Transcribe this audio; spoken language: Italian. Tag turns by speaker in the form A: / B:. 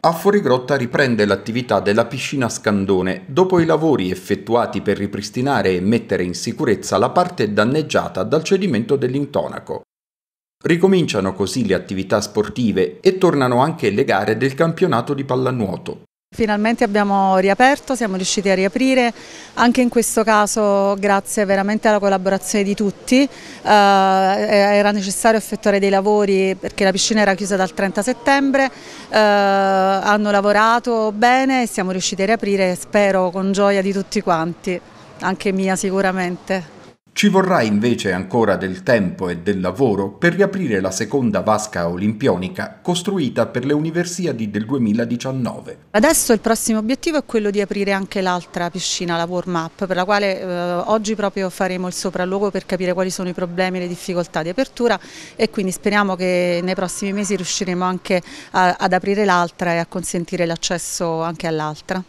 A: A Fuorigrotta riprende l'attività della piscina Scandone dopo i lavori effettuati per ripristinare e mettere in sicurezza la parte danneggiata dal cedimento dell'intonaco. Ricominciano così le attività sportive e tornano anche le gare del campionato di pallanuoto.
B: Finalmente abbiamo riaperto, siamo riusciti a riaprire, anche in questo caso grazie veramente alla collaborazione di tutti, eh, era necessario effettuare dei lavori perché la piscina era chiusa dal 30 settembre, eh, hanno lavorato bene e siamo riusciti a riaprire, spero con gioia di tutti quanti, anche mia sicuramente.
A: Ci vorrà invece ancora del tempo e del lavoro per riaprire la seconda vasca olimpionica costruita per le Universiadi del 2019.
B: Adesso il prossimo obiettivo è quello di aprire anche l'altra piscina, la warm up, per la quale eh, oggi proprio faremo il sopralluogo per capire quali sono i problemi e le difficoltà di apertura e quindi speriamo che nei prossimi mesi riusciremo anche a, eh, ad aprire l'altra e a consentire l'accesso anche all'altra.